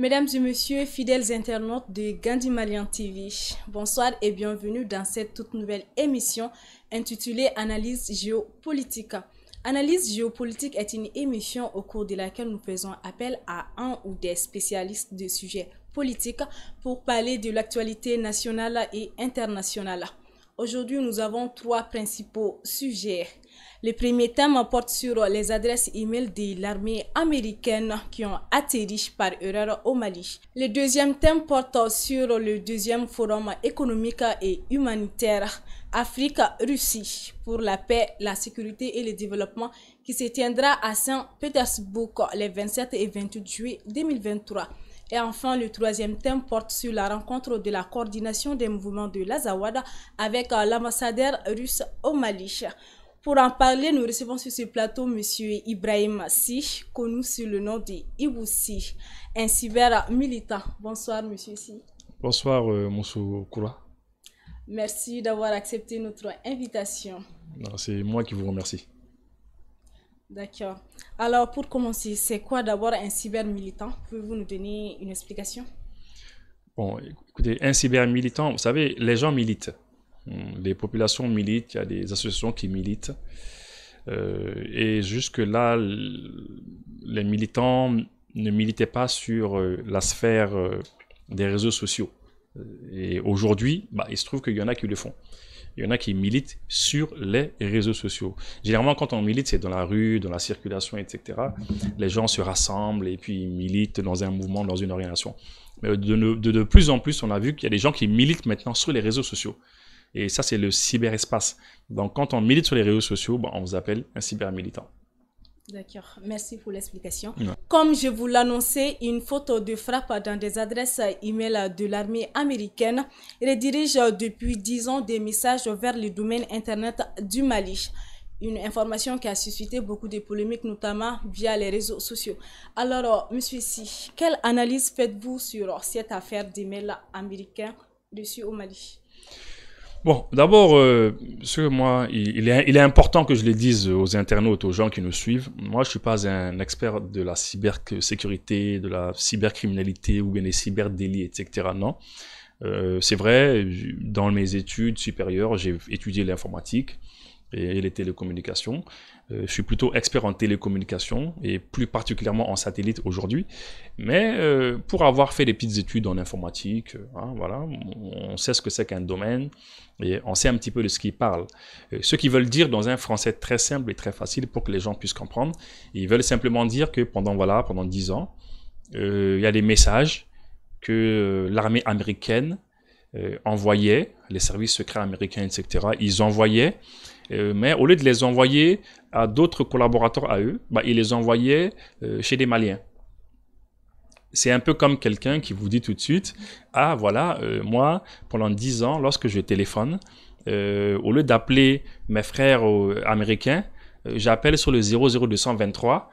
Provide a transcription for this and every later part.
Mesdames et messieurs, fidèles internautes de Gandhi Malian TV, bonsoir et bienvenue dans cette toute nouvelle émission intitulée Analyse géopolitique. Analyse géopolitique est une émission au cours de laquelle nous faisons appel à un ou des spécialistes de sujets politiques pour parler de l'actualité nationale et internationale. Aujourd'hui, nous avons trois principaux sujets. Le premier thème porte sur les adresses e-mail de l'armée américaine qui ont atterri par erreur au Mali. Le deuxième thème porte sur le deuxième forum économique et humanitaire Afrique-Russie pour la paix, la sécurité et le développement qui se tiendra à Saint-Pétersbourg les 27 et 28 juillet 2023. Et enfin, le troisième thème porte sur la rencontre de la coordination des mouvements de l'Azawada avec l'ambassadeur russe au Mali. Pour en parler, nous recevons sur ce plateau M. Ibrahim Si, connu sous le nom de Iboussi, un cyber militant. Bonsoir, M. Si. Bonsoir, euh, Monsieur Koura. Merci d'avoir accepté notre invitation. C'est moi qui vous remercie. D'accord. Alors, pour commencer, c'est quoi d'abord un cyber militant Pouvez-vous nous donner une explication Bon, écoutez, un cyber militant, vous savez, les gens militent. Hmm. Les populations militent, il y a des associations qui militent. Euh, et jusque-là, les militants ne militaient pas sur euh, la sphère euh, des réseaux sociaux. Et aujourd'hui, bah, il se trouve qu'il y en a qui le font. Il y en a qui militent sur les réseaux sociaux. Généralement, quand on milite, c'est dans la rue, dans la circulation, etc. Les gens se rassemblent et puis ils militent dans un mouvement, dans une organisation. Mais de plus en plus, on a vu qu'il y a des gens qui militent maintenant sur les réseaux sociaux. Et ça, c'est le cyberespace. Donc, quand on milite sur les réseaux sociaux, bah, on vous appelle un cybermilitant. D'accord, merci pour l'explication. Comme je vous l'annonçais, une photo de frappe dans des adresses e-mail de l'armée américaine redirige depuis 10 ans des messages vers le domaine Internet du Mali. Une information qui a suscité beaucoup de polémiques, notamment via les réseaux sociaux. Alors, euh, monsieur Si, quelle analyse faites-vous sur cette affaire d'e-mails américain reçus au Mali Bon, d'abord, euh, moi, il, est, important que je le dise aux internautes, aux gens qui nous suivent. Moi, je ne suis pas un expert de la cybersécurité, de la cybercriminalité ou bien des cyberdélits, etc. Non. Euh, c'est vrai, dans mes études supérieures, j'ai étudié l'informatique et les télécommunications. Euh, je suis plutôt expert en télécommunications et plus particulièrement en satellite aujourd'hui. Mais euh, pour avoir fait des petites études en informatique, euh, hein, voilà, on sait ce que c'est qu'un domaine et on sait un petit peu de ce qu'ils parlent. ce qu'ils veulent dire dans un français très simple et très facile pour que les gens puissent comprendre, ils veulent simplement dire que pendant voilà, pendant 10 ans, il y a des messages que l'armée américaine envoyait, les services secrets américains, etc. Ils envoyaient euh, mais au lieu de les envoyer à d'autres collaborateurs à eux, bah, ils les envoyaient euh, chez des Maliens. C'est un peu comme quelqu'un qui vous dit tout de suite, ah voilà, euh, moi, pendant 10 ans, lorsque je téléphone, au lieu d'appeler mes frères américains, j'appelle sur le 00223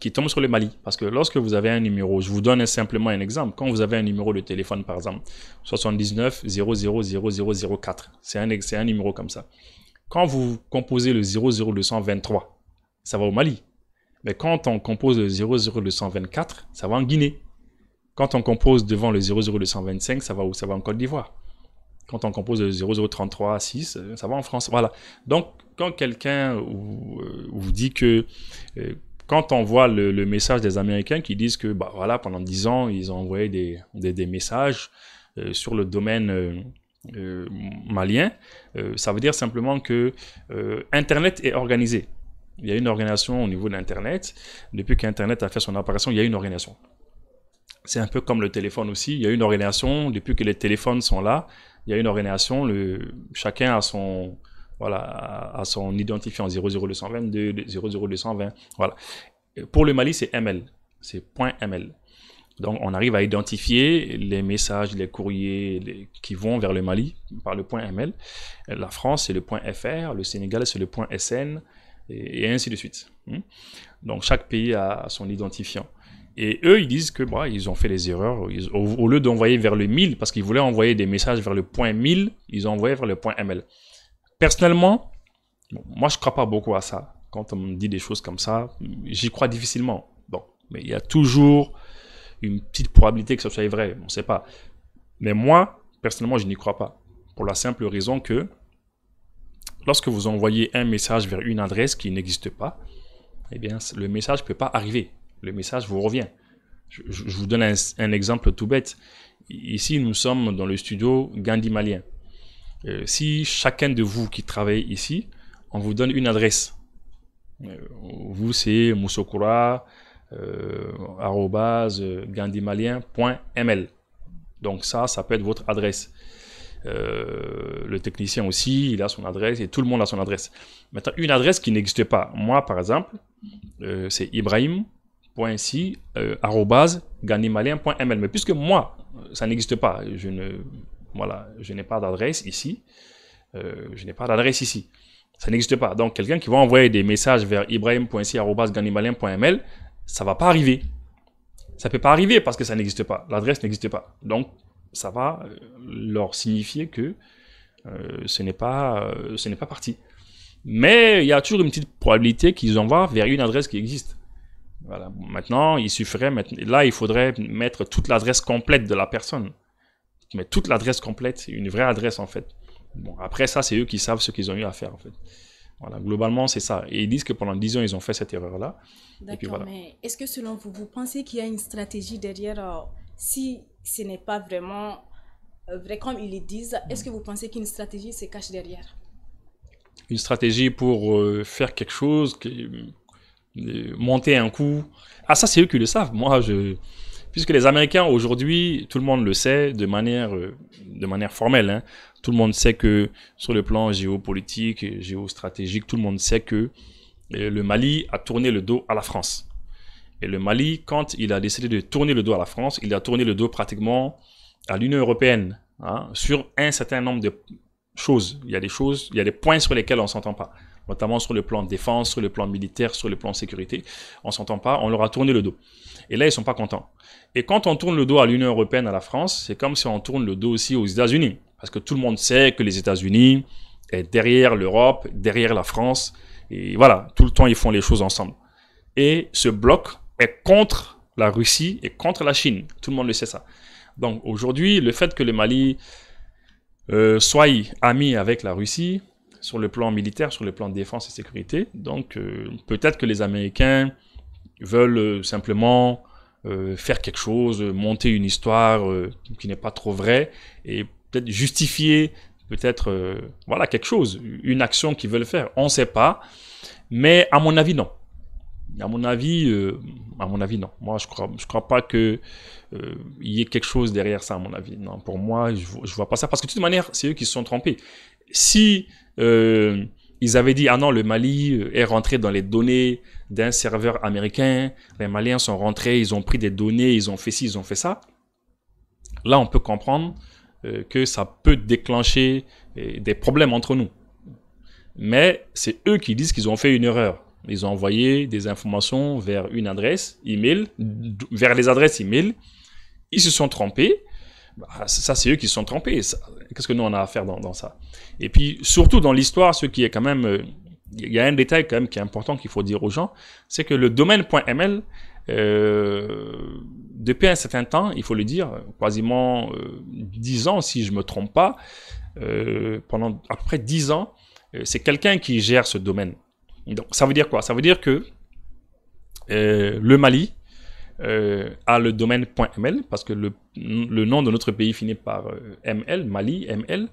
qui tombe sur le Mali. Parce que lorsque vous avez un numéro, je vous donne simplement un exemple. Quand vous avez un numéro de téléphone, par exemple, 79 00004, c'est un, un numéro comme ça. Quand vous composez le 00223, ça va au Mali. Mais quand on compose le 00224, ça va en Guinée. Quand on compose devant le 00225, ça va où Ça va en Côte d'Ivoire. Quand on compose le 00336, 6, euh, ça va en France. Voilà. Donc, quand quelqu'un vous, euh, dit que, euh, quand on voit le, message des Américains qui disent que, bah, voilà, pendant 10 ans, ils ont envoyé des, des, messages sur le domaine. Euh, malien, euh, ça veut dire simplement que euh, Internet est organisé. Il y a une organisation au niveau d'Internet. Depuis qu'Internet a fait son apparition, il y a une organisation. C'est un peu comme le téléphone aussi. Il y a une organisation. Depuis que les téléphones sont là, il y a une organisation. Le, chacun a son, voilà, son identifiant 00222, 00220. Voilà. Pour le Mali, c'est ML. C'est .ml. Donc, on arrive à identifier les messages, les courriers qui vont vers le Mali par le point ML. La France, c'est le point FR. Le Sénégal, c'est le point SN. Et, ainsi de suite. Hmm? Donc, chaque pays a son identifiant. Et eux, ils disent que bah, ils ont fait des erreurs. au, lieu d'envoyer vers le 1000, parce qu'ils voulaient envoyer des messages vers le point 1000, ils ont envoyé vers le point ML. Personnellement, moi, je ne crois pas beaucoup à ça. Quand on me dit des choses comme ça, j'y crois difficilement. Bon, mais il y a toujours une petite probabilité que ce soit vrai, on ne sait pas. Mais moi, personnellement, je n'y crois pas. Pour la simple raison que lorsque vous envoyez un message vers une adresse qui n'existe pas, eh bien, le message ne peut pas arriver. Le message vous revient. Je, vous donne un, exemple tout bête. Ici, nous sommes dans le studio Gandhi Malien. Euh, si chacun de vous qui travaille ici, on vous donne une adresse. Euh, vous, c'est Moussokura, euh, euh gandimalien.ml. Donc ça, ça peut être votre adresse. Euh, le technicien aussi, il a son adresse et tout le monde a son adresse. Maintenant, une adresse qui n'existe pas. Moi, par exemple, euh, c'est ibrahim.si.ganimalien.ml. Euh, Mais puisque moi, ça n'existe pas, je ne, voilà, je n'ai pas d'adresse ici. je n'ai pas d'adresse ici. Ça n'existe pas. Donc, quelqu'un qui va envoyer des messages vers ibrahim.si.ganimalien.ml, ça va pas arriver. Ça peut pas arriver parce que ça n'existe pas. L'adresse n'existe pas. Donc, ça va euh, leur signifier que euh, ce n'est pas, euh, pas parti. Mais il y a toujours une petite probabilité qu'ils envoient vers une adresse qui existe. Voilà. Maintenant, il suffirait, là, il faudrait mettre toute l'adresse complète de la personne. Mais toute l'adresse complète, une vraie adresse en fait. Bon, après ça, c'est eux qui savent ce qu'ils ont eu à faire en fait. Voilà, globalement, c'est ça. Et ils disent que pendant 10 ans, ils ont fait cette erreur-là. D'accord, mais est-ce que selon vous, vous pensez qu'il y a une stratégie derrière euh, si ce n'est pas vraiment euh, vrai comme ils le disent Est-ce que vous pensez qu'une stratégie se cache derrière Une stratégie pour euh, faire quelque chose, que, monter un coup. Ah, ça, c'est eux qui le savent. Moi, je Puisque les Américains, aujourd'hui, tout le monde le sait de manière, euh, de manière formelle. Hein, tout le monde sait que sur le plan géopolitique, géostratégique, tout le monde sait que euh, le Mali a tourné le dos à la France. Et le Mali, quand il a décidé de tourner le dos à la France, il a tourné le dos pratiquement à l'Union européenne hein, sur un certain nombre de choses. Il y a des choses, il y a des points sur lesquels on ne s'entend pas notamment sur le plan de défense, sur le plan militaire, sur le plan de sécurité. On s'entend pas, on leur a tourné le dos. Et là, ils ne sont pas contents. Et quand on tourne le dos à l'Union européenne, à la France, c'est comme si on tourne le dos aussi aux États-Unis. Parce que tout le monde sait que les États-Unis est derrière l'Europe, derrière la France. Et voilà, tout le temps, ils font les choses ensemble. Et ce bloc est contre la Russie et contre la Chine. Tout le monde le sait ça. Donc aujourd'hui, le fait que le Mali euh, soit ami avec la Russie, sur le plan militaire, sur le plan de défense et sécurité. Donc euh, peut-être que les Américains veulent euh, simplement euh, faire quelque chose, monter une histoire qui n'est pas trop vraie et peut-être justifier peut-être voilà quelque chose, une action qu'ils veulent faire. On ne sait pas, mais à mon avis non. À mon avis, à mon avis non. Moi, je crois, je crois pas que il y ait quelque chose derrière ça. À mon avis, non. Pour moi, je, ne vois pas ça parce que de toute manière, c'est eux qui se sont trompés si euh, ils avaient dit, ah non, le Mali euh, est rentré dans les données d'un serveur américain, les Maliens sont rentrés, ils ont pris des données, ils ont fait ci, ils ont fait ça, là, on peut comprendre euh, que ça peut déclencher des problèmes entre nous. Mais c'est eux qui disent qu'ils ont fait une erreur. Ils ont envoyé des informations vers une adresse email, vers les adresses email. Ils se sont trompés. Bah, ça c'est eux qui se sont trompés. Qu'est-ce que nous on a à faire dans, ça Et puis surtout dans l'histoire, ce qui est quand même, euh, il y a un détail quand même qui est important qu'il faut dire aux gens, c'est que le domaine.ml, euh, depuis un certain temps, il faut le dire, quasiment euh, dix 10 ans si je me trompe pas, euh, pendant à peu près 10 ans, c'est quelqu'un qui gère ce domaine. Donc ça veut dire quoi Ça veut dire que le Mali, euh, à le domaine .ml parce que le, le, nom de notre pays finit par euh, ML, Mali, ML.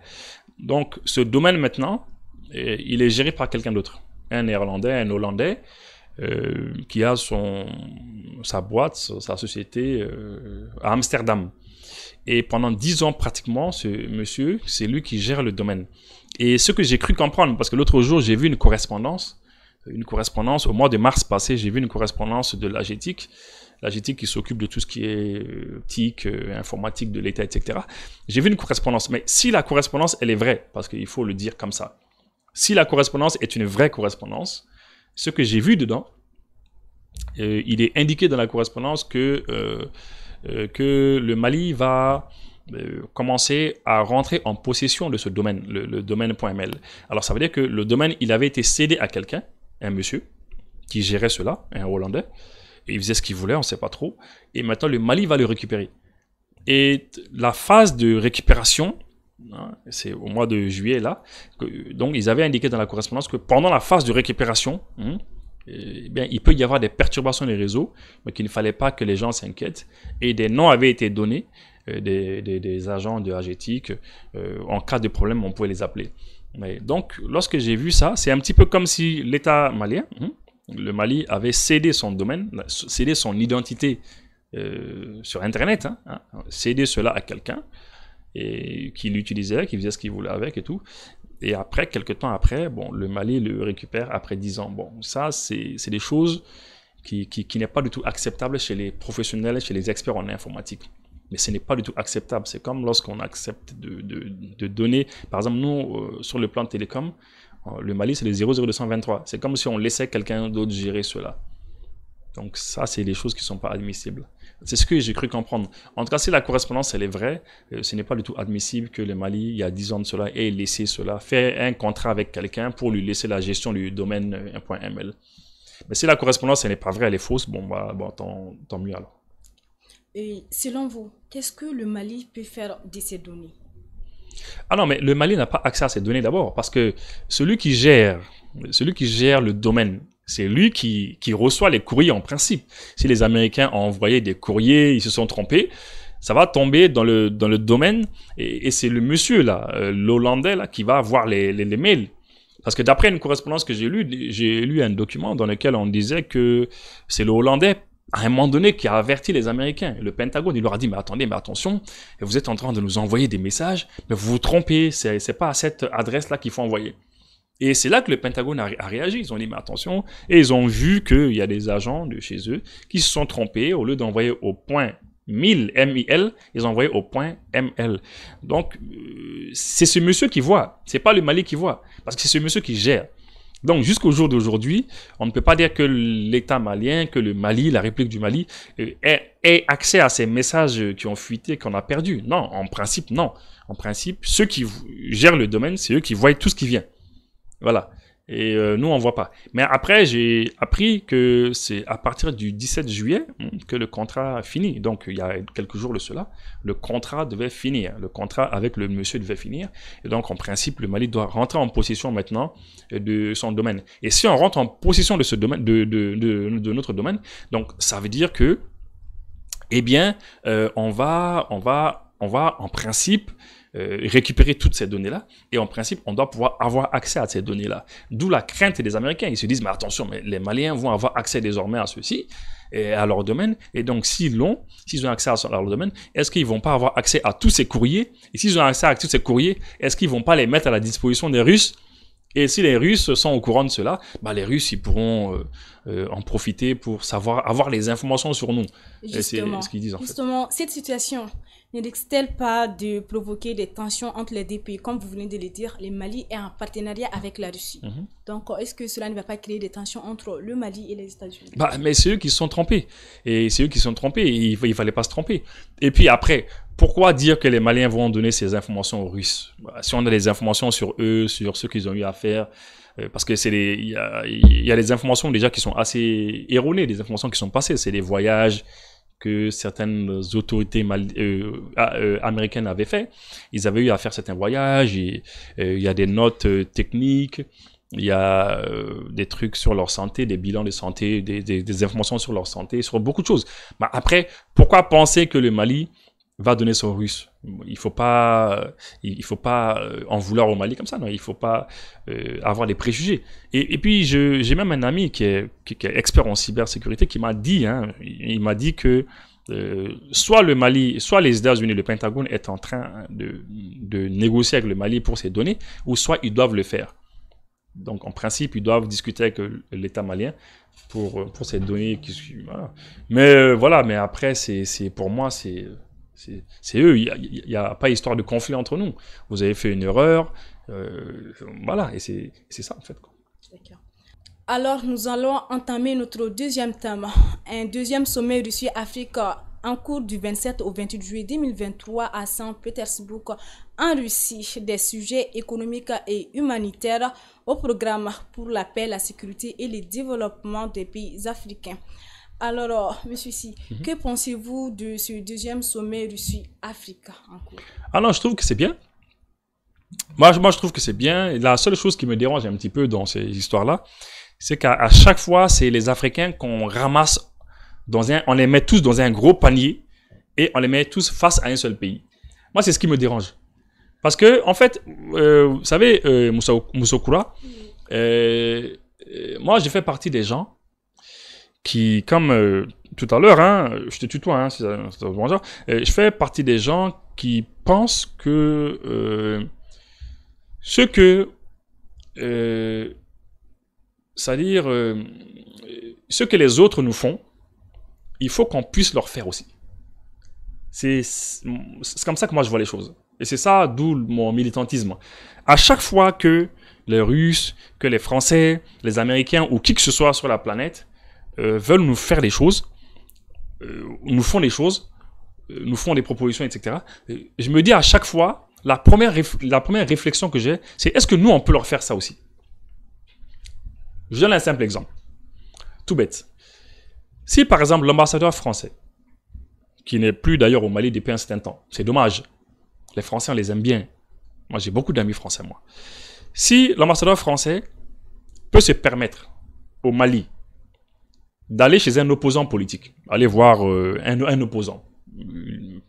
Donc ce domaine maintenant, euh, il est géré par quelqu'un d'autre, un néerlandais, un hollandais. qui a son, sa boîte, sa société à Amsterdam. Et pendant dix ans pratiquement, ce monsieur, c'est lui qui gère le domaine. Et ce que j'ai cru comprendre, parce que l'autre jour, j'ai vu une correspondance, une correspondance, au mois de mars passé, j'ai vu une correspondance de l'AGETIC la qui s'occupe de tout ce qui est euh, TIC, euh, informatique de l'État, etc. J'ai vu une correspondance, mais si la correspondance, elle est vraie, parce qu'il faut le dire comme ça, si la correspondance est une vraie correspondance, ce que j'ai vu dedans, euh, il est indiqué dans la correspondance que, que le Mali va commencer à rentrer en possession de ce domaine, le, le domaine.ml. Alors ça veut dire que le domaine, il avait été cédé à quelqu'un, un monsieur, qui gérait cela, un Hollandais, il faisait ce qu'il voulait, on ne sait pas trop. Et maintenant, le Mali va le récupérer. Et la phase de récupération, hein, c'est au mois de juillet là, donc ils avaient indiqué dans la correspondance que pendant la phase de récupération, hein, eh bien, il peut y avoir des perturbations des réseaux, mais qu'il ne fallait pas que les gens s'inquiètent. Et des noms avaient été donnés euh, des, agents de AGTIC. Euh, en cas de problème, on pouvait les appeler. Mais donc, lorsque j'ai vu ça, c'est un petit peu comme si l'État malien hein, le Mali avait cédé son domaine, cédé son identité euh, sur Internet, hein, hein, cédé cela à quelqu'un et qui l'utilisait, qui faisait ce qu'il voulait avec et tout. Et après, quelques temps après, bon, le Mali le récupère après 10 ans. Bon, ça, c'est des choses qui, n'est pas du tout acceptable chez les professionnels, chez les experts en informatique. Mais ce n'est pas du tout acceptable. C'est comme lorsqu'on accepte de, de, donner, par exemple, nous, euh, sur le plan de télécom, Oh, le Mali, c'est le 00223. C'est comme si on laissait quelqu'un d'autre gérer cela. Donc ça, c'est des choses qui ne sont pas admissibles. C'est ce que j'ai cru comprendre. En tout cas, si la correspondance, elle est vraie, euh, ce n'est pas du tout admissible que le Mali, il y a 10 ans de cela, ait laissé cela, faire un contrat avec quelqu'un pour lui laisser la gestion du domaine 1.ml. Euh, Mais si la correspondance, elle n'est pas vraie, elle est fausse, bon, bah, bon tant, tant mieux alors. Et selon vous, qu'est-ce que le Mali peut faire de ces données ah non, mais le Mali n'a pas accès à ces données d'abord, parce que celui qui gère, celui qui gère le domaine, c'est lui qui, reçoit les courriers en principe. Si les Américains ont envoyé des courriers, ils se sont trompés, ça va tomber dans le, dans le domaine, et, c'est le monsieur, là, euh, l'Hollandais, là, qui va avoir les, les mails. Parce que d'après une correspondance que j'ai lue, j'ai lu un document dans lequel on disait que c'est le Hollandais à un moment donné, qui a averti les Américains. Le Pentagone, il leur a dit, mais attendez, mais attention, vous êtes en train de nous envoyer des messages, mais vous vous trompez, c'est pas à cette adresse-là qu'il faut envoyer. Et c'est là que le Pentagone a, réagi. Ils ont dit, mais attention, et ils ont vu qu'il y a des agents de chez eux qui se sont trompés. Au lieu d'envoyer au point 1000, m ils ont envoyé au point ML. Donc, euh, c'est ce monsieur qui voit. C'est pas le Mali qui voit. Parce que c'est ce monsieur qui gère. Donc jusqu'au jour d'aujourd'hui, on ne peut pas dire que l'État malien, que le Mali, la République du Mali, euh, ait, accès à ces messages qui ont fuité, qu'on a perdu. Non, en principe, non. En principe, ceux qui gèrent le domaine, c'est eux qui voient tout ce qui vient. Voilà. Et euh, nous, on voit pas. Mais après, j'ai appris que c'est à partir du 17 juillet hmm, que le contrat finit. Donc, il y a quelques jours de cela, le contrat devait finir. Le contrat avec le monsieur devait finir. Et donc, en principe, le Mali doit rentrer en possession maintenant euh, de son domaine. Et si on rentre en possession de ce domaine, de, de, de, notre domaine, donc ça veut dire que, eh bien, euh, on va, on va, on va en principe euh, récupérer toutes ces données-là. Et en principe, on doit pouvoir avoir accès à ces données-là. D'où la crainte des Américains. Ils se disent, mais attention, mais les Maliens vont avoir accès désormais à ceci et à leur domaine. Et donc, s'ils l'ont, s'ils ont accès à leur domaine, est-ce qu'ils vont pas avoir accès à tous ces courriers Et s'ils ont accès à tous ces courriers, est-ce qu'ils vont pas les mettre à la disposition des Russes et si les Russes sont au courant de cela, bah les Russes ils pourront euh, euh, en profiter pour savoir avoir les informations sur nous. C'est ce qu'ils disent en Justement, cette situation, ne elle pas de provoquer des tensions entre les deux pays Comme vous venez de le dire, le Mali est en partenariat avec la Russie. Mhm. Donc, est-ce que cela ne va pas créer des tensions entre le Mali et les États-Unis bah, Mais c'est eux qui se sont trompés. Et c'est eux qui se sont trompés. Il ne fallait pas se tromper. Et puis après, pourquoi dire que les Maliens vont donner ces informations aux Russes bah, Si on a des informations sur eux, sur ce qu'ils ont eu à faire, euh, parce que c'est il y, y a, des informations déjà qui sont assez erronées, des informations qui sont passées, c'est des voyages, que certaines autorités euh, euh, américaines avaient fait. Ils avaient eu à faire certains voyages, euh, il y a des notes techniques, il y a des trucs sur leur santé, des bilans de santé, des, informations sur leur santé, sur beaucoup de choses. Mais après, pourquoi penser que le Mali va donner son russe. Il faut pas, il faut pas euh, en vouloir au Mali comme ça. Non, il faut pas euh, avoir des préjugés. Et, puis j'ai même un ami qui est, expert en cybersécurité qui m'a dit, hein, il, m'a dit que euh, soit le Mali, soit les États-Unis, le Pentagone est en train de, négocier avec le Mali pour ces données, ou soit ils doivent le faire. Donc, en principe, ils doivent discuter avec l'État malien pour, pour ces données. Mais voilà, mais après, c'est pour moi, c'est c'est eux, il n'y a, pas histoire de conflit entre nous. Vous avez fait une erreur, euh, voilà, et c'est ça en fait. Alors nous allons entamer notre deuxième thème, un deuxième sommet Russie-Afrique en cours du 27 au 28 juillet 2023 à Saint-Pétersbourg, en Russie, des sujets économiques et humanitaires au programme pour la paix, la sécurité et le développement des pays africains. Alors, euh, monsieur Si, mhm. que pensez-vous de ce deuxième sommet Russie-Afrique en cours Alors, ah je trouve que c'est bien. Moi, moi, je trouve que c'est bien. La seule chose qui me dérange un petit peu dans ces histoires-là, c'est qu'à chaque fois, c'est les Africains qu'on ramasse dans un... On les met tous dans un gros panier et on les met tous face à un seul pays. Moi, c'est ce qui me dérange. Parce que, en fait, euh, vous savez, euh, Moussa, euh, moi, je fais partie des gens qui, comme euh, tout à l'heure, hein, je te tutoie, hein, euh, je fais partie des gens qui pensent que euh, ce que, c'est-à-dire ce que les autres nous font, il faut qu'on puisse leur faire aussi. C'est comme ça que moi je vois les choses. Et c'est ça d'où mon militantisme. À chaque fois que les Russes, que les Français, les Américains ou qui que ce soit sur la planète euh, veulent nous faire des choses, euh, nous font les choses, euh, nous font des propositions, etc. Je me dis à chaque fois, la première, la première réflexion que j'ai, c'est est-ce que nous, on peut leur faire ça aussi Je donne un simple exemple. Tout bête. Si par exemple l'ambassadeur français, qui n'est plus d'ailleurs au Mali depuis un certain temps, c'est dommage, les Français, on les aime bien. Moi, j'ai beaucoup d'amis français, moi. Si l'ambassadeur français peut se permettre au Mali d'aller chez un opposant politique, aller voir euh, un, opposant.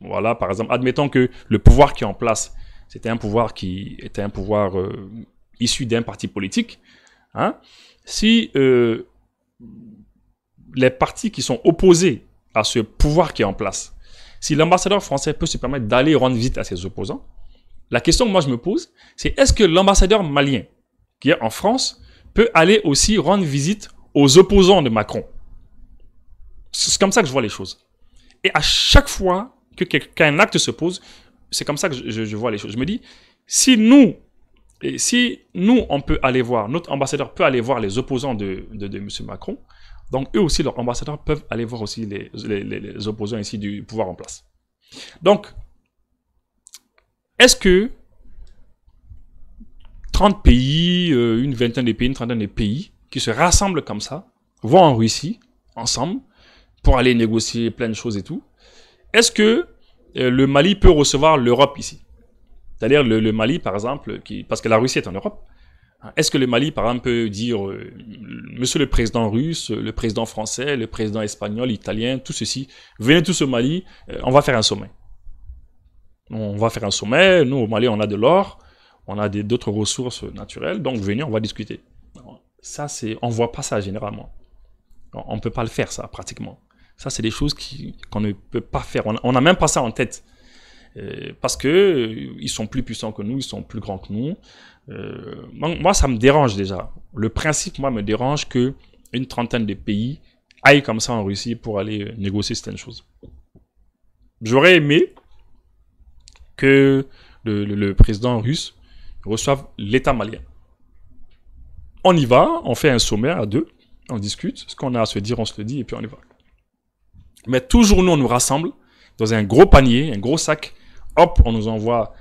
Voilà, par exemple, admettons que le pouvoir qui est en place, c'était un pouvoir qui était un pouvoir euh, issu d'un parti politique. Hein. Si euh, les partis qui sont opposés à ce pouvoir qui est en place, si l'ambassadeur français peut se permettre d'aller rendre visite à ses opposants, la question que moi je me pose, c'est est-ce que l'ambassadeur malien qui est en France peut aller aussi rendre visite aux opposants de Macron c'est comme ça que je vois les choses. Et à chaque fois que qu'un acte se pose, c'est comme ça que je, vois les choses. Je me dis, si nous, si nous, on peut aller voir, notre ambassadeur peut aller voir les opposants de, M. Macron, donc eux aussi, leurs ambassadeurs peuvent aller voir aussi les, les opposants ici du pouvoir en place. Donc, est-ce que 30 pays, euh, une vingtaine de pays, une trentaine de pays qui se rassemblent comme ça, vont en Russie, ensemble, pour aller négocier plein de choses et tout. Est-ce que euh, le Mali peut recevoir l'Europe ici C'est-à-dire le, Mali, par exemple, qui, parce que la Russie est en Europe, est-ce que le Mali, par exemple, peut dire euh, Monsieur le président russe, le président français, le président espagnol, italien, tout ceci, venez tous au Mali, euh, on va faire un sommet. On va faire un sommet, nous au Mali on a de l'or, on a d'autres ressources naturelles, donc venez, on va discuter. Ça, c'est, on voit pas ça généralement. On ne peut pas le faire, ça, pratiquement. Ça, c'est des choses qu'on ne peut pas faire. On n'a même pas ça en tête. Euh, parce qu'ils euh, sont plus puissants que nous, ils sont plus grands que nous. Euh, moi, ça me dérange déjà. Le principe, moi, me dérange qu'une trentaine de pays aillent comme ça en Russie pour aller négocier certaines choses. J'aurais aimé que le, le, président russe reçoive l'État malien. On y va, on fait un sommet à deux, on discute, ce qu'on a à se dire, on se le dit, et puis on y va. Mais toujours, nous, on nous rassemble dans un gros panier, un gros sac. Hop, on nous envoie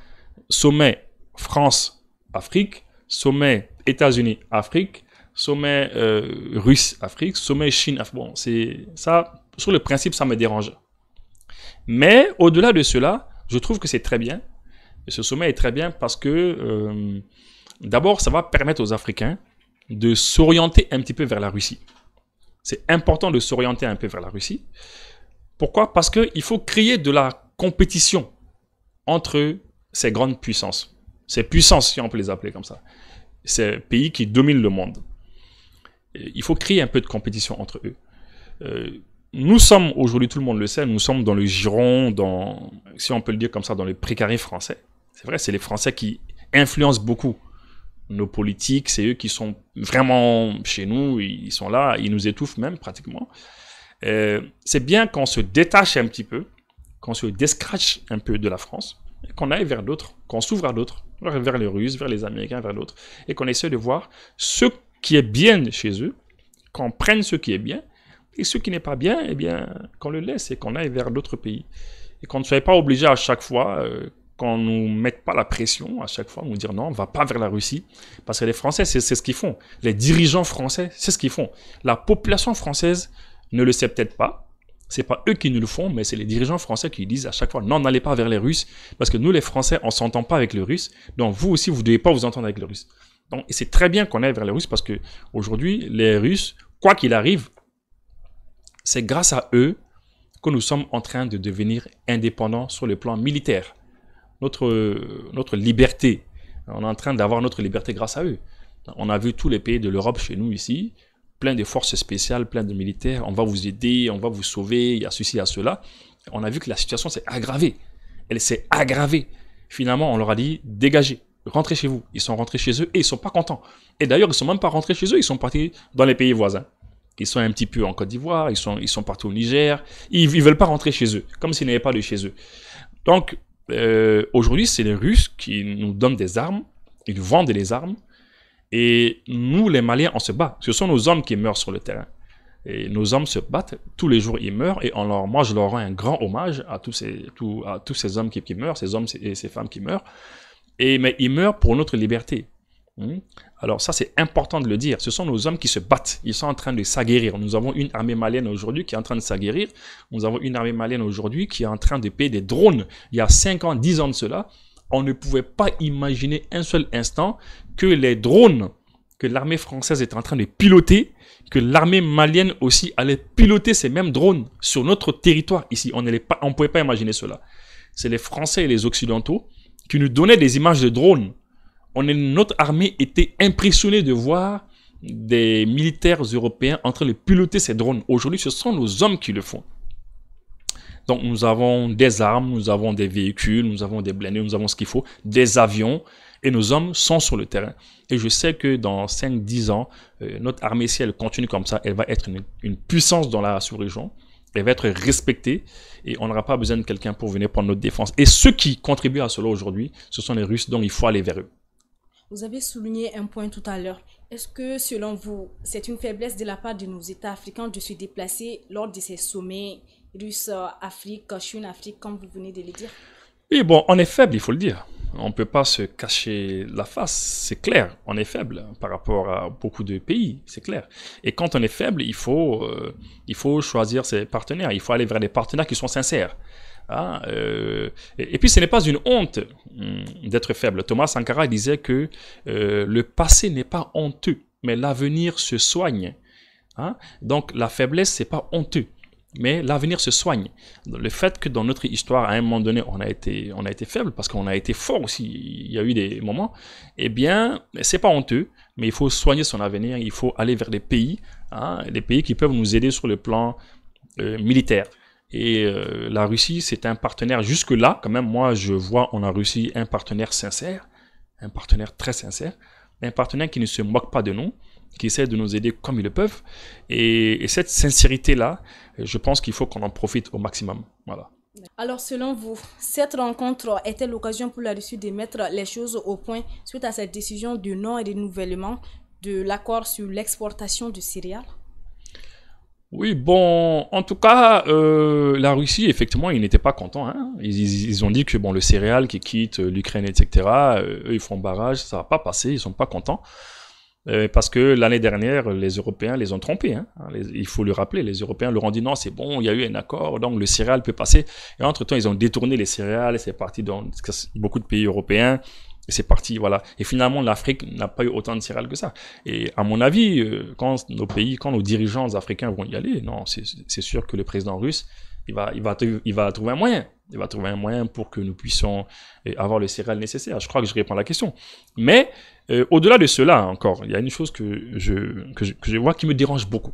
sommet France-Afrique, sommet États-Unis-Afrique, sommet euh, Russe-Afrique, sommet Chine-Afrique. Bon, c'est ça, sur le principe, ça me dérange. Mais au-delà de cela, je trouve que c'est très bien. ce sommet est très bien parce que, euh, d'abord, ça va permettre aux Africains de s'orienter un petit peu vers la Russie. C'est important de s'orienter un peu vers la Russie. Pourquoi Parce qu'il faut créer de la compétition entre ces grandes puissances. Ces puissances, si on peut les appeler comme ça. Ces pays qui dominent le monde. Il faut créer un peu de compétition entre eux. Euh, nous sommes, aujourd'hui tout le monde le sait, nous sommes dans le giron, dans, si on peut le dire comme ça, dans le précaré français. C'est vrai, c'est les Français qui influencent beaucoup nos politiques, c'est eux qui sont vraiment chez nous, ils sont là, ils nous étouffent même pratiquement. Euh, c'est bien qu'on se détache un petit peu, qu'on se descrache un peu de la France, et qu'on aille vers d'autres, qu'on s'ouvre à d'autres, vers les Russes, vers les Américains, vers d'autres, et qu'on essaie de voir ce qui est bien chez eux, qu'on prenne ce qui est bien, et ce qui n'est pas bien, Et eh bien, qu'on le laisse et qu'on aille vers d'autres pays. Et qu'on ne soit pas obligé à chaque fois, euh, qu'on ne nous mette pas la pression à chaque fois, nous dire non, on ne va pas vers la Russie. Parce que les Français, c'est ce qu'ils font. Les dirigeants français, c'est ce qu'ils font. La population française ne le sait peut-être pas. n'est pas eux qui nous le font, mais c'est les dirigeants français qui disent à chaque fois non, n'allez pas vers les Russes, parce que nous les Français, on s'entend pas avec les Russes. Donc vous aussi, vous ne devez pas vous entendre avec les Russes. Donc c'est très bien qu'on aille vers les Russes parce que aujourd'hui, les Russes, quoi qu'il arrive, c'est grâce à eux que nous sommes en train de devenir indépendants sur le plan militaire. Notre, notre liberté, on est en train d'avoir notre liberté grâce à eux. On a vu tous les pays de l'Europe chez nous ici, plein de forces spéciales, plein de militaires, on va vous aider, on va vous sauver, il y a ceci, il y a cela. On a vu que la situation s'est aggravée. Elle s'est aggravée. Finalement, on leur a dit, dégagez, rentrez chez vous. Ils sont rentrés chez eux et ils sont pas contents. Et d'ailleurs, ils sont même pas rentrés chez eux, ils sont partis dans les pays voisins. Ils sont un petit peu en Côte d'Ivoire, ils sont, ils sont partis au Niger. Ils, ne veulent pas rentrer chez eux, comme s'ils n'avaient pas de chez eux. Donc, euh, aujourd'hui, c'est les Russes qui nous donnent des armes, ils vendent les armes, et nous, les Maliens, on se bat. Ce sont nos hommes qui meurent sur le terrain. Et nos hommes se battent, tous les jours ils meurent, et leur, moi je leur rends un grand hommage à tous ces, tout, à tous ces hommes qui, qui, meurent, ces hommes et ces femmes qui meurent. Et, mais ils meurent pour notre liberté. Hmm? Alors ça c'est important de le dire, ce sont nos hommes qui se battent, ils sont en train de s'aguerrir. Nous avons une armée malienne aujourd'hui qui est en train de s'aguerrir, nous avons une armée malienne aujourd'hui qui est en train de payer des drones. Il y a 5 ans, 10 ans de cela, on ne pouvait pas imaginer un seul instant que les drones que l'armée française est en train de piloter, que l'armée malienne aussi allait piloter ces mêmes drones sur notre territoire ici. On ne on pouvait pas imaginer cela. C'est les Français et les Occidentaux qui nous donnaient des images de drones. On est, notre armée était impressionnée de voir des militaires européens en train de piloter ces drones. Aujourd'hui, ce sont nos hommes qui le font. Donc nous avons des armes, nous avons des véhicules, nous avons des blindés, nous avons ce qu'il faut, des avions, et nos hommes sont sur le terrain. Et je sais que dans 5-10 ans, euh, notre armée, si elle continue comme ça, elle va être une, puissance dans la sous-région. Elle va être respectée et on n'aura pas besoin de quelqu'un pour venir prendre notre défense. Et ceux qui contribuent à cela aujourd'hui, ce sont les Russes, donc il faut aller vers eux. Vous avez souligné un point tout à l'heure. Est-ce que, selon vous, c'est une faiblesse de la part de nos États africains de se déplacer lors de ces sommets russes, Afrique, Chine, Afrique, comme vous venez de le dire Oui, bon, on est faible, il faut le dire. On ne peut pas se cacher la face, c'est clair. On est faible par rapport à beaucoup de pays, c'est clair. Et quand on est faible, il faut, euh, il faut choisir ses partenaires. Il faut aller vers des partenaires qui sont sincères. Ah, euh, et, puis ce n'est pas une honte hum, d'être faible. Thomas Sankara disait que euh, le passé n'est pas honteux, mais l'avenir se soigne. Ah, donc la faiblesse, n'est pas honteux mais l'avenir se soigne. Le fait que dans notre histoire, à un moment donné, on a été, on a été faible parce qu'on a été fort aussi. Il y a eu des moments. Eh bien, c'est pas honteux, mais il faut soigner son avenir. Il faut aller vers des pays, hein, des pays qui peuvent nous aider sur le plan euh, militaire. Et euh, la Russie, c'est un partenaire jusque-là. Quand même, moi, je vois en la Russie un partenaire sincère, un partenaire très sincère, un partenaire qui ne se moque pas de nous, qui essaient de nous aider comme ils le peuvent. Et, cette sincérité-là, je pense qu'il faut qu'on en profite au maximum. Voilà. Alors, selon vous, cette rencontre était l'occasion pour la Russie de mettre les choses au point suite à cette décision du non et renouvellement de l'accord sur l'exportation du céréal oui, bon, en tout cas, euh, la Russie, effectivement, ils n'étaient pas contents. Hein. Ils, ont dit que bon, le céréal qui quitte l'Ukraine, etc., euh, eux, ils font barrage, ça va pas passer, ils sont pas contents. Euh, parce que l'année dernière, les Européens les ont trompés. Hein. Hein, il faut le rappeler, les Européens leur ont dit non, c'est bon, il y a eu un accord, donc le céréal peut passer. Et entre-temps, ils ont détourné les céréales, c'est parti dans beaucoup de pays européens. et C'est parti, voilà. Et finalement, l'Afrique n'a pas eu autant de céréales que ça. Et à mon avis, euh, quand nos pays, quand nos dirigeants africains vont y aller, non, c'est sûr que le président russe, il va, il, va, il va trouver un moyen. Il va trouver un moyen pour que nous puissions euh, avoir le céréal nécessaire. Je crois que je réponds à la question. Mais euh, au-delà de cela, encore, il y a une chose que je, je, vois qui me dérange beaucoup.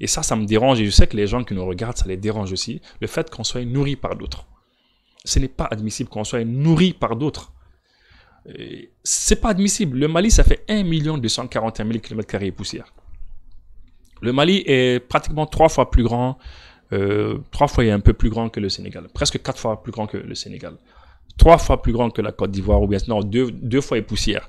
Et ça, ça me dérange. Et je sais que les gens qui nous regardent, ça les dérange aussi. Le fait qu'on soit nourri par d'autres. Ce n'est pas admissible qu'on soit nourri par d'autres. Ce euh, C'est pas admissible. Le Mali, ça fait 1 241 000 km poussière. Le Mali est pratiquement trois fois plus grand euh, trois fois un peu plus grand que le Sénégal, presque quatre fois plus grand que le Sénégal, trois fois plus grand que la Côte d'Ivoire, ou bien non, deux, deux fois et poussière.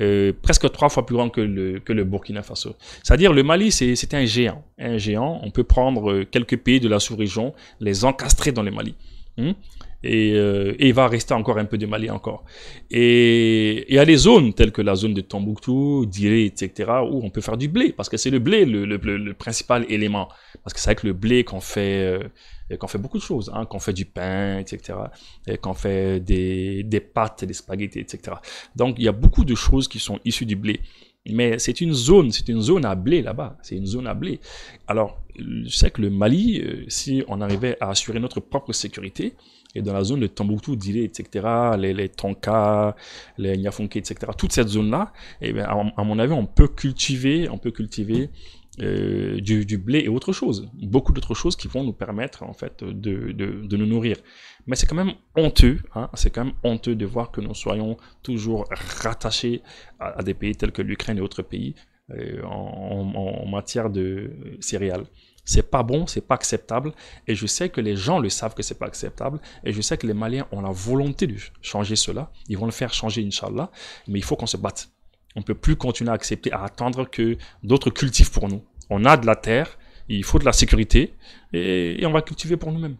Euh, presque trois fois plus grand que le, que le Burkina Faso. C'est-à-dire le Mali, c'est un géant. Un géant, on peut prendre euh, quelques pays de la sous-région, les encastrer dans le Mali. Hmm? Euh, et, il va rester encore un peu de Mali encore. Et il y a des zones telles que la zone de Tombouctou, Diré, etc., où on peut faire du blé, parce que c'est le blé le, principal élément. Parce que c'est avec le blé qu'on fait, euh, qu'on fait beaucoup de choses, hein, qu'on fait du pain, etc., et qu'on fait des, des pâtes, des spaghettis, etc. Donc il y a beaucoup de choses qui sont issues du blé. Mais c'est une zone, c'est une zone à blé là-bas, c'est une zone à blé. Alors, je sais que le Mali, euh, si on arrivait à assurer notre propre sécurité, et dans la zone de Tombouctou, Dilé, etc., les, les Tonka, les Niafunke, etc., toute cette zone-là, et eh bien, à, mon avis, on peut cultiver, on peut cultiver euh, du, du, blé et autre chose. Beaucoup d'autres choses qui vont nous permettre, en fait, de, de, de nous nourrir. Mais c'est quand même honteux, hein. c'est quand même honteux de voir que nous soyons toujours rattachés à des pays tels que l'Ukraine et autres pays euh, en, matière de céréales. C'est pas bon, c'est pas acceptable. Et je sais que les gens le savent que c'est pas acceptable. Et je sais que les Maliens ont la volonté de changer cela. Ils vont le faire changer, Inch'Allah. Mais il faut qu'on se batte. On ne peut plus continuer à accepter, à attendre que d'autres cultivent pour nous. On a de la terre, il faut de la sécurité. Et, et on va cultiver pour nous-mêmes.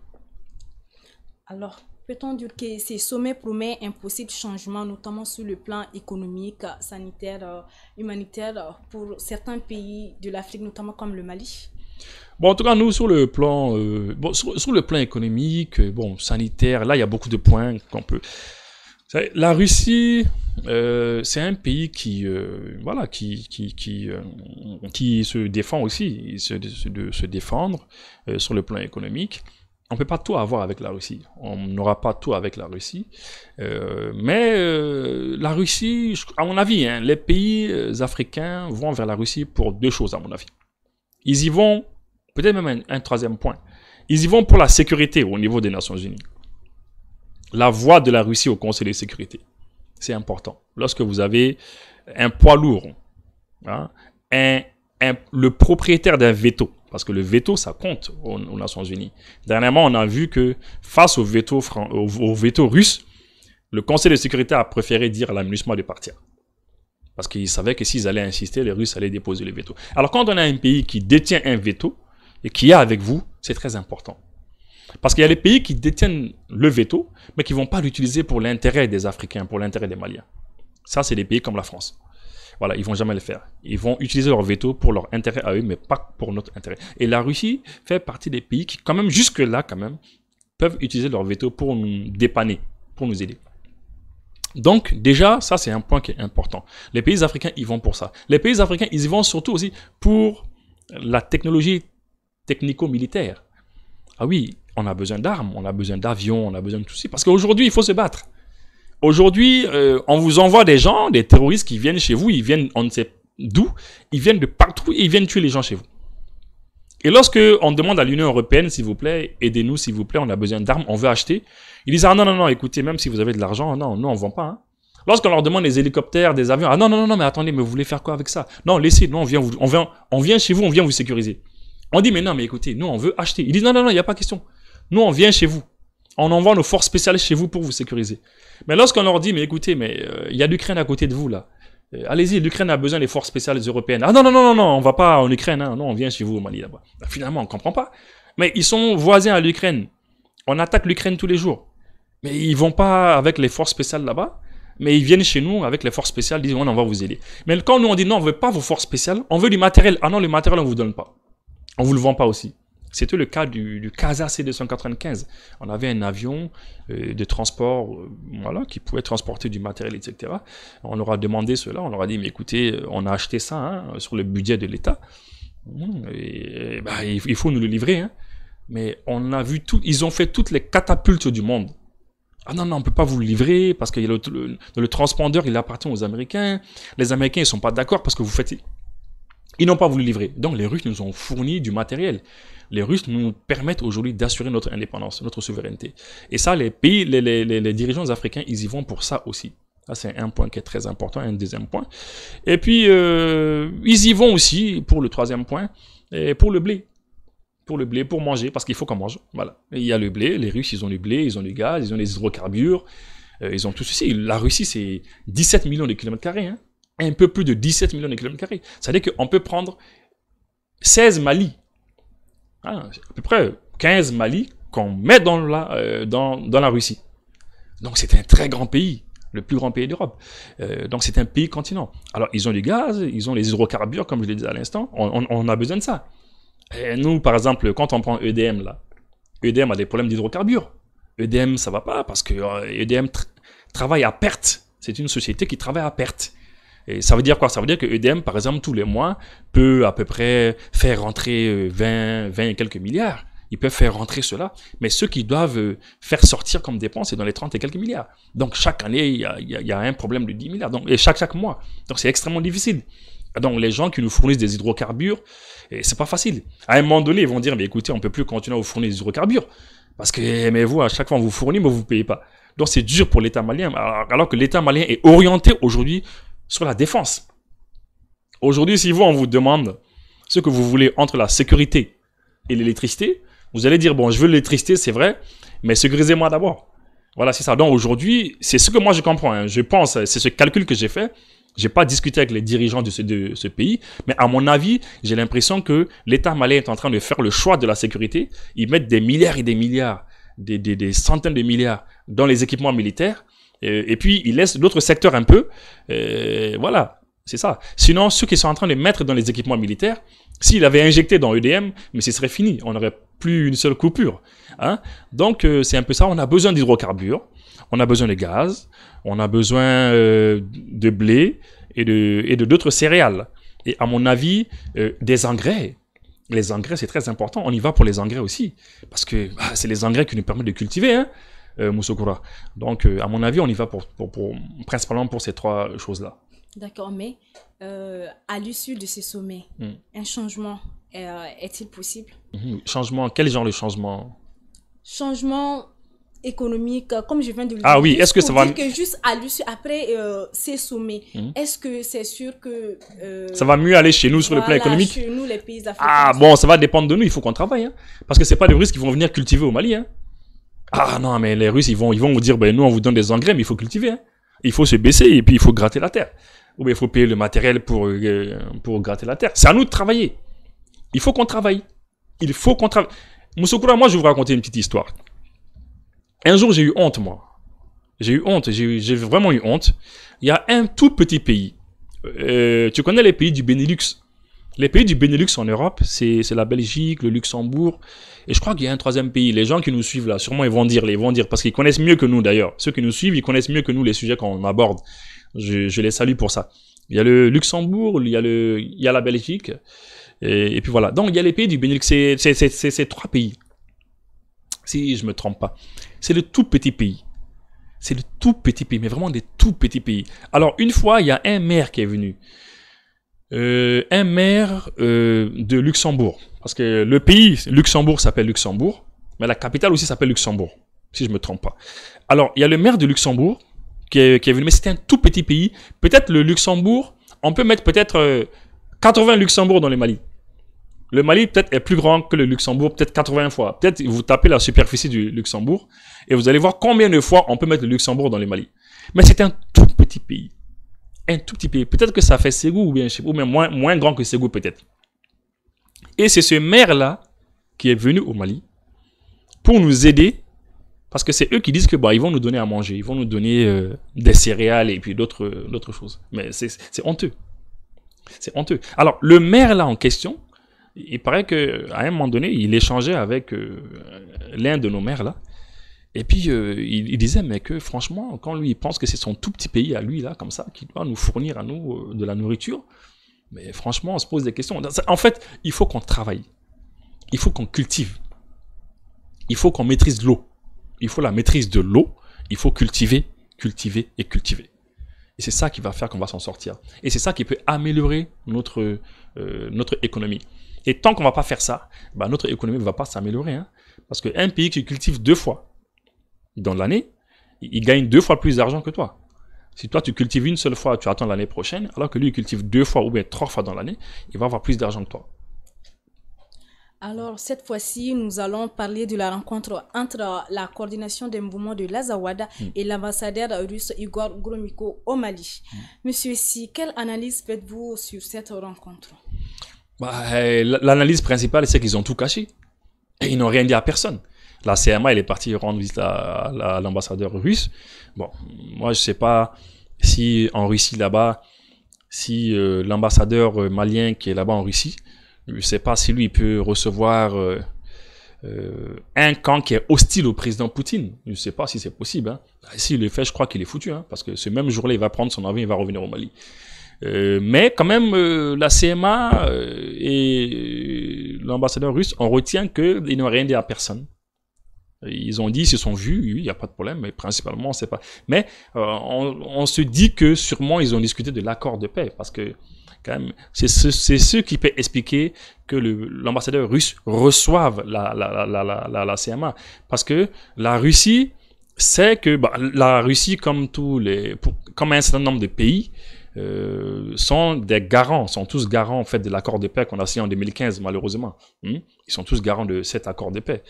Alors, Peut-on dire que ces sommets promettent un possible changement, notamment sur le plan économique, sanitaire, euh, humanitaire, euh, pour certains pays de l'Afrique, notamment comme le Mali Bon, en tout cas, nous, sur le plan, euh, sur, le plan économique, bon, sanitaire, là, il y a beaucoup de points qu'on peut... La Russie, c'est un pays qui, voilà, qui, qui, qui, se défend aussi, de se défendre sur le plan économique on ne peut pas tout avoir avec la Russie. On n'aura pas tout avec la Russie. Euh, mais euh, la Russie, à mon avis, hein, les pays euh, africains vont vers la Russie pour deux choses, à mon avis. Ils y vont, peut-être même un, troisième point, ils y vont pour la sécurité au niveau des Nations Unies. La voix de la Russie au Conseil de sécurité, c'est important. Lorsque vous avez un poids lourd, hein, le propriétaire d'un veto, parce que le veto, ça compte aux, Nations Unies. Dernièrement, on a vu que face au veto, russe, le Conseil de sécurité a préféré dire à la de partir. Parce qu'ils savaient que s'ils allaient insister, les Russes allaient déposer le veto. Alors quand on a un pays qui détient un veto et qui est avec vous, c'est très important. Parce qu'il y a les pays qui détiennent le veto, mais qui ne vont pas l'utiliser pour l'intérêt des Africains, pour l'intérêt des Maliens. Ça, c'est des pays comme la France. Voilà, ils vont jamais le faire. Ils vont utiliser leur veto pour leur intérêt à eux, mais pas pour notre intérêt. Et la Russie fait partie des pays qui, quand même, jusque-là, quand même, peuvent utiliser leur veto pour nous dépanner, pour nous aider. Donc déjà, ça c'est un point qui est important. Les pays africains, ils vont pour ça. Les pays africains, ils y vont surtout aussi pour la technologie technico-militaire. Ah oui, on a besoin d'armes, on a besoin d'avions, on a besoin de tout ça. Parce qu'aujourd'hui, il faut se battre. Aujourd'hui, euh, on vous envoie des gens, des terroristes qui viennent chez vous, ils viennent, on ne sait d'où, ils viennent de partout et ils viennent tuer les gens chez vous. Et lorsque on demande à l'Union européenne, s'il vous plaît, aidez-nous, s'il vous plaît, on a besoin d'armes, on veut acheter, ils disent ah non non non, écoutez, même si vous avez de l'argent, non, nous on vend pas. Hein. Lorsqu'on leur demande des hélicoptères, des avions, ah non non non mais attendez, mais vous voulez faire quoi avec ça Non, laissez, nous, on vient, on vient, on vient chez vous, on vient vous sécuriser. On dit mais non mais écoutez, nous on veut acheter. Ils disent non non non, il n'y a pas question. Nous on vient chez vous, on envoie nos forces spéciales chez vous pour vous sécuriser. Mais lorsqu'on leur dit, mais écoutez, mais euh, il y a l'Ukraine à côté de vous là. Euh, allez-y, l'Ukraine a besoin des forces spéciales européennes. Ah non, non, non, non, non, on va pas en Ukraine, hein. non, on vient chez vous au Mali là-bas. Bah, finalement, on comprend pas. Mais ils sont voisins à l'Ukraine. On attaque l'Ukraine tous les jours. Mais ils vont pas avec les forces spéciales là-bas. Mais ils viennent chez nous avec les forces spéciales, disent, on, on va vous aider. Mais quand nous on dit, non, on veut pas vos forces spéciales, on veut du matériel. Ah non, le matériel, on vous donne pas. On vous le vend pas aussi. C'était le cas du, du Casa C-295. On avait un avion euh, de transport euh, voilà, qui pouvait transporter du matériel, etc. On leur a demandé cela, on leur a dit, mais écoutez, euh, on a acheté ça hein, sur le budget de l'État. Mmh, bah, il faut nous le livrer. Hein. Mais on a vu tout, ils ont fait toutes les catapultes du monde. Ah non, non, on ne peut pas vous le livrer parce que le, le, transpondeur, il appartient aux Américains. Les Américains, ils ne sont pas d'accord parce que vous faites ils n'ont pas voulu livrer. Donc les Russes nous ont fourni du matériel. Les Russes nous permettent aujourd'hui d'assurer notre indépendance, notre souveraineté. Et ça, les pays, les, dirigeants africains, ils y vont pour ça aussi. Ça, c'est un point qui est très important, un deuxième point. Et puis, euh, ils y vont aussi pour le troisième point, et pour le blé. Pour le blé, pour manger, parce qu'il faut qu'on mange. Voilà. il y a le blé, les Russes, ils ont du blé, ils ont du gaz, ils ont les hydrocarbures, euh, ils ont tout ceci. La Russie, c'est 17 millions de kilomètres carrés. Hein un peu plus de 17 millions de kilomètres carrés. C'est-à-dire qu'on peut prendre 16 Mali, hein, à peu près 15 Mali qu'on met dans la, euh, dans, la Russie. Donc c'est un très grand pays, le plus grand pays d'Europe. Euh, donc c'est un pays continent. Alors ils ont du gaz, ils ont les hydrocarbures, comme je l'ai dit à l'instant, on, a besoin de ça. Et nous, par exemple, quand on prend EDM, là, EDM a des problèmes d'hydrocarbures. EDM, ça va pas parce que EDM euh, e travaille à perte. C'est une société qui travaille à perte. Et ça veut dire quoi Ça veut dire que EDM, par exemple, tous les mois, peut à peu près faire rentrer 20, euh, 20 et quelques milliards. Ils peuvent faire rentrer cela. Mais ceux qui doivent euh, faire sortir comme dépenses, c'est dans les 30 et quelques milliards. Donc chaque année, il y a, un problème de 10 milliards. Donc, et chaque, chaque mois. Donc c'est extrêmement difficile. Donc les gens qui nous fournissent des hydrocarbures, c'est pas facile. À un moment donné, ils vont dire, mais écoutez, on peut plus continuer à vous fournir des hydrocarbures. Parce que, eh, mais vous, à chaque fois, on vous fournit, mais vous ne payez pas. Donc c'est dur pour l'État malien, alors que l'État malien est orienté aujourd'hui sur la défense. Aujourd'hui, si vous, on vous demande ce que vous voulez entre la sécurité et l'électricité, vous allez dire, bon, je veux l'électricité, c'est vrai, mais sécurisez-moi d'abord. Voilà, c'est ça. Donc aujourd'hui, c'est ce que moi je comprends. Hein. Je pense, c'est ce calcul que j'ai fait. Je n'ai pas discuté avec les dirigeants de ce, pays, mais à mon avis, j'ai l'impression que l'État malais est en train de faire le choix de la sécurité. Ils mettent des milliards et des milliards, des centaines de milliards dans les équipements militaires, et puis, il laisse d'autres secteurs un peu. Euh, voilà, c'est ça. Sinon, ceux qui sont en train de mettre dans les équipements militaires, s'il avait injecté dans EDM, mais ce serait fini. On n'aurait plus une seule coupure. Hein. Donc, euh, c'est un peu ça. On a besoin d'hydrocarbures, on a besoin de gaz, on a besoin euh, de blé et de et d'autres céréales. Et à mon avis, des engrais. Les engrais, c'est très important. On y va pour les engrais aussi. Parce que ah, c'est les engrais qui nous permettent de cultiver. Hein? Euh, Moussoukoura. Donc, euh, à mon avis, on y va pour, pour, principalement pour ces trois choses-là. D'accord, mais euh, à l'issue de ces sommets, hmm. un changement est-il possible hmm, Changement, quel genre de changement Changement économique, comme je viens de le ah dire. Ah oui, est-ce que ça va... Que juste après ces sommets, hmm. est-ce que c'est sûr que... ça va mieux aller chez nous sur le plan économique chez nous, les pays ah, africains. Ah bon, ça va dépendre de nous, il faut qu'on travaille. Hein. parce que ce pas des Russes qui vont venir cultiver au Mali. Hein. Ah non, mais les Russes, ils vont, ils vont vous dire, ben, nous, on vous donne des engrais, mais il faut cultiver. Hein. Il faut se baisser et puis il faut gratter la terre. Ou bien il faut payer le matériel pour, euh, pour gratter la terre. C'est à nous de travailler. Il faut qu'on travaille. Il faut qu'on travaille. Moussoukoura, moi, je vais vous raconter une petite histoire. Un jour, j'ai eu honte, moi. J'ai eu honte, j'ai vraiment eu honte. Il y a un tout petit pays. Euh, tu connais les pays du Benelux les pays du Benelux en Europe, c'est la Belgique, le Luxembourg, et je crois qu'il y a un troisième pays. Les gens qui nous suivent là, sûrement ils vont dire, vont dire, parce qu'ils connaissent mieux que nous d'ailleurs. Ceux qui nous suivent, ils connaissent mieux que nous les sujets qu'on aborde. Je, les salue pour ça. Il y a le Luxembourg, il y a, le, il la Belgique, et, puis voilà. Donc il y a les pays du Benelux, c'est ces trois pays. Si je me trompe pas. C'est le tout petit pays. C'est le tout petit pays, mais vraiment des tout petits pays. Alors une fois, il y a un maire qui est venu. Euh, un maire euh, de Luxembourg. Parce que le pays, Luxembourg s'appelle Luxembourg, mais la capitale aussi s'appelle Luxembourg, si je ne me trompe pas. Alors, il y a le maire de Luxembourg qui est, venu, mais c'est un tout petit pays. Peut-être le Luxembourg, on peut mettre peut-être 80 euh, Luxembourg dans le Mali. Le Mali peut-être est plus grand que le Luxembourg, peut-être 80 fois. Peut-être vous tapez la superficie du Luxembourg et vous allez voir combien de fois on peut mettre le Luxembourg dans le Mali. Mais c'est un tout petit pays un tout petit peu. Peut-être que ça fait Ségou ou bien, pas mais moins, moins grand que Ségou peut-être. Et c'est ce maire-là qui est venu au Mali pour nous aider parce que c'est eux qui disent que bah, ils vont nous donner à manger, ils vont nous donner euh, des céréales et puis d'autres euh, d'autres choses. Mais c'est honteux. C'est honteux. Alors, le maire là en question, il paraît qu'à un moment donné, il échangeait avec euh, l'un de nos maires là. Et puis, euh, il, disait, mais que franchement, quand lui, il pense que c'est son tout petit pays à lui, là, comme ça, qui doit nous fournir à nous euh, de la nourriture, mais franchement, on se pose des questions. En fait, il faut qu'on travaille. Il faut qu'on cultive. Il faut qu'on maîtrise l'eau. Il faut la maîtrise de l'eau. Il faut cultiver, cultiver et cultiver. Et c'est ça qui va faire qu'on va s'en sortir. Et c'est ça qui peut améliorer notre, euh, notre économie. Et tant qu'on ne va pas faire ça, bah, notre économie ne va pas s'améliorer. Hein, parce qu'un pays qui cultive deux fois, dans l'année, il gagne deux fois plus d'argent que toi. Si toi, tu cultives une seule fois, tu attends l'année prochaine, alors que lui, il cultive deux fois ou bien trois fois dans l'année, il va avoir plus d'argent que toi. Alors, cette fois-ci, nous allons parler de la rencontre entre la coordination des mouvements de l'Azawada hmm. et l'ambassadeur russe Igor Gromyko au Mali. Hmm. Monsieur Si, quelle analyse faites-vous sur cette rencontre bah, euh, L'analyse principale, c'est qu'ils ont tout caché. Et ils n'ont rien dit à personne la CMA, elle est partie rendre visite à, l'ambassadeur russe. Bon, moi, je sais pas si en Russie, là-bas, si euh, l'ambassadeur euh, malien qui est là-bas en Russie, je sais pas si lui, il peut recevoir euh, un camp qui est hostile au président Poutine. Je sais pas si c'est possible. Hein. Ah, s'il le fait, je crois qu'il est foutu, hein, parce que ce même jour-là, il va prendre son avion, il va revenir au Mali. mais quand même, la CMA et l'ambassadeur russe, on retient qu'ils n'ont rien dit à personne. Ils ont dit, ils se sont vus, il n'y a pas de problème, mais principalement, on sait pas. Mais euh, on, se dit que sûrement, ils ont discuté de l'accord de paix, parce que quand même, c'est ce, ce, qui peut expliquer que l'ambassadeur russe reçoive la, la, la, la, CMA, parce que la Russie sait que bah, la Russie, comme, tous les, comme un certain nombre de pays, euh, sont des garants, sont tous garants en fait de l'accord de paix qu'on a signé en 2015 malheureusement. Hmm? Ils sont tous garants de cet accord de paix.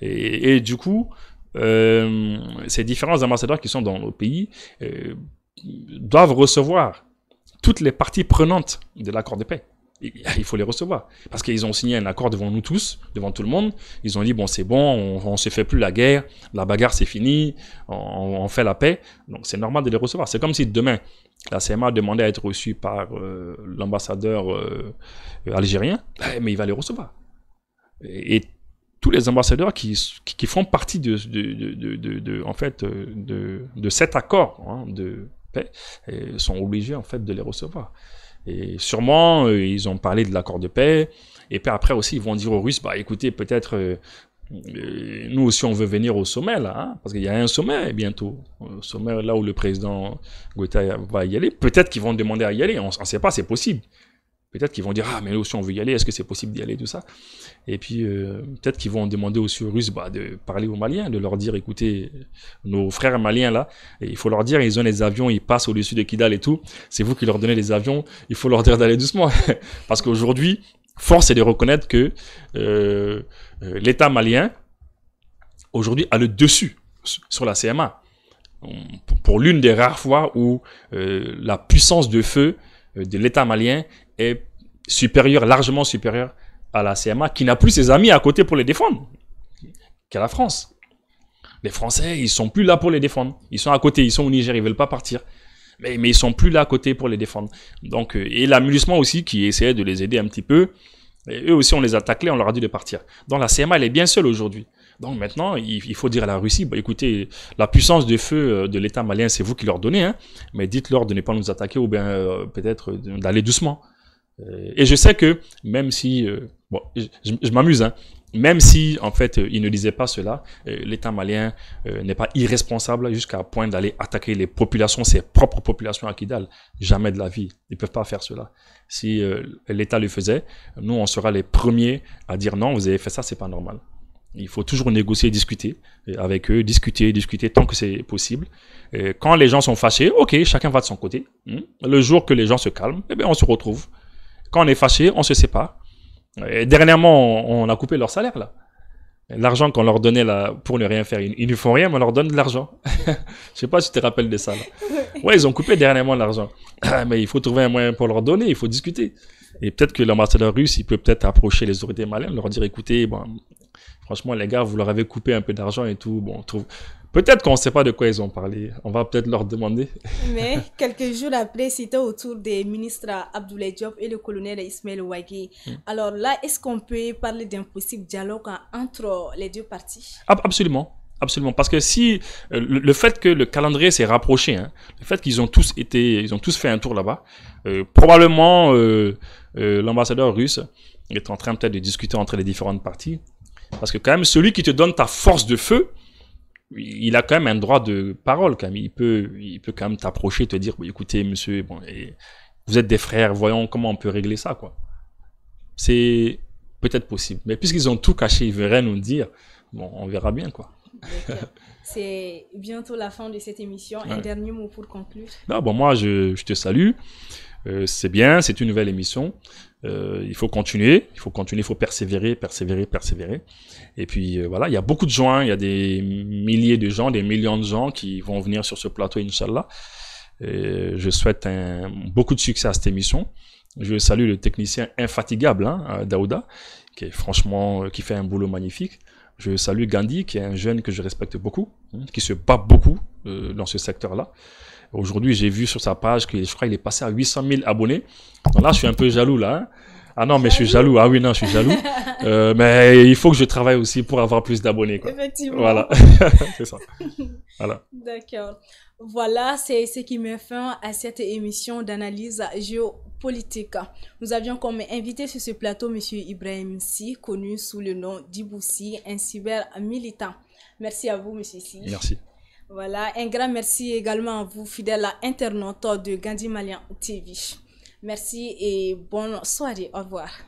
Et, du coup, euh, ces différents ambassadeurs qui sont dans nos pays euh, doivent recevoir toutes les parties prenantes de l'accord de paix. Il faut les recevoir. Parce qu'ils ont signé un accord devant nous tous, devant tout le monde. Ils ont dit, bon, c'est bon, on ne se fait plus la guerre, la bagarre, c'est fini, on, fait la paix. Donc, c'est normal de les recevoir. C'est comme si demain, la CMA a demandé à être reçue par euh, l'ambassadeur euh, algérien, ah mais il va les recevoir. Et, tous les ambassadeurs qui, qui, font partie de, de, de, en fait, euh, de, cet accord hein, de paix sont obligés en fait de les recevoir. Et sûrement, ils ont parlé de l'accord de paix. Et puis après aussi, ils vont dire aux Russes, bah écoutez, peut-être nous aussi, on veut venir au sommet, là, hein, parce qu'il y a un sommet bientôt. au euh, sommet là où le président Goïta va y aller. Peut-être qu'ils vont demander à y aller, on ne sait pas, c'est possible. Peut-être qu'ils vont dire, ah, mais nous aussi, on veut y aller, est-ce que c'est possible d'y aller, tout ça Et puis, euh, peut-être qu'ils vont demander aussi aux Russes bah, de parler aux Maliens, de leur dire, écoutez, nos frères maliens, là, il faut leur dire, ils ont les avions, ils passent au-dessus de Kidal et tout, c'est vous qui leur donnez les avions, il faut leur dire d'aller doucement. Parce qu'aujourd'hui, force est de reconnaître que euh, euh, l'État malien, aujourd'hui, a le dessus sur la CMA. Pour l'une des rares fois où euh, la puissance de feu de l'État malien est supérieure, largement supérieure à la CMA, qui n'a plus ses amis à côté pour les défendre qu'à la France. Les Français, ils sont plus là pour les défendre. Ils sont à côté, ils sont au Niger, ils veulent pas partir mais, mais ils sont plus là à côté pour les défendre. Donc, euh, et l'amulissement aussi qui essayait de les aider un petit peu. eux aussi, on les a attaqués, on leur a dit de partir. Donc la CMA, elle est bien seule aujourd'hui. Donc maintenant, il, faut dire à la Russie, bah, écoutez, la puissance de feu euh, de l'État malien, c'est vous qui leur donnez, hein, mais dites-leur de ne pas nous attaquer ou bien euh, peut-être d'aller doucement. et je sais que, même si... bon, je, je m'amuse, hein, même si en fait euh, il ne disait pas cela, euh, l'État malien euh, n'est pas irresponsable jusqu'à point d'aller attaquer les populations, ses propres populations à Kidal. Jamais de la vie. Ils ne peuvent pas faire cela. Si l'État le faisait, nous on sera les premiers à dire non, vous avez fait ça, c'est pas normal. Il faut toujours négocier, discuter avec eux, discuter, discuter tant que c'est possible. quand les gens sont fâchés, ok, chacun va de son côté. Hmm. Le jour que les gens se calment, eh bien, on se retrouve. Quand on est fâché, on se sépare dernièrement, on, a coupé leur salaire, là. L'argent qu'on leur donnait là, pour ne rien faire. Ils, ne font rien, mais on leur donne de l'argent. Je sais pas si tu te rappelles de ça. Là. Ouais, ils ont coupé dernièrement l'argent. Ah, mais il faut trouver un moyen pour leur donner, il faut discuter. Et peut-être que l'ambassadeur russe, il peut peut-être approcher les autorités maliennes, leur dire écoutez, bon, franchement, les gars, vous leur avez coupé un peu d'argent et tout. Bon, trouve, Peut-être qu'on ne sait pas de quoi ils ont parlé. On va peut-être leur demander. Mais quelques jours après, c'était autour des ministres Abdoulaye Diop et le colonel Ismaël Ouagé. Hmm. Alors là, est-ce qu'on peut parler d'un possible dialogue entre les deux parties Absolument. Absolument, parce que si euh, le fait que le calendrier s'est rapproché, hein, le fait qu'ils ont tous été, ils ont tous fait un tour là-bas, euh, probablement euh, l'ambassadeur russe est en train peut-être de discuter entre les différentes parties, parce que quand même celui qui te donne ta force de feu, il a quand même un droit de parole quand Il peut, il peut quand même t'approcher, te dire, écoutez, monsieur, bon, vous êtes des frères, voyons comment on peut régler ça, quoi. C'est peut-être possible. Mais puisqu'ils ont tout caché, ils verraient nous dire, bon, on verra bien, quoi. C'est bientôt la fin de cette émission. Un dernier mot pour conclure. moi, je te salue. Euh, c'est bien, c'est une nouvelle émission. Euh, il faut continuer, il faut continuer, il faut persévérer, persévérer, persévérer. Et puis euh, voilà, il y a beaucoup de gens, hein. il y a des milliers de gens, des millions de gens qui vont venir sur ce plateau, Inch'Allah. je souhaite beaucoup de succès à cette émission. Je salue le technicien infatigable, hein, Daouda, qui est franchement, qui fait un boulot magnifique. Je salue Gandhi, qui est un jeune que je respecte beaucoup, hein, qui se bat beaucoup dans ce secteur-là. Aujourd'hui, j'ai vu sur sa page que je crois qu'il est passé à 800 000 abonnés. là, je suis un peu jaloux là. Hein. Ah non, mais je suis jaloux. Ah oui, non, je suis jaloux. Euh, mais il faut que je travaille aussi pour avoir plus d'abonnés. Effectivement. Voilà, c'est ça. Voilà. D'accord. Voilà, c'est ce qui me fin à cette émission d'analyse géopolitique. Nous avions comme invité sur ce plateau M. Ibrahim Si, connu sous le nom d'Iboussi, un cyber militant. Merci à vous, M. Si. Merci. Voilà, un grand merci également à vous, fidèles internautes de Gandhi Malian TV. Merci et bonne soirée. Au revoir.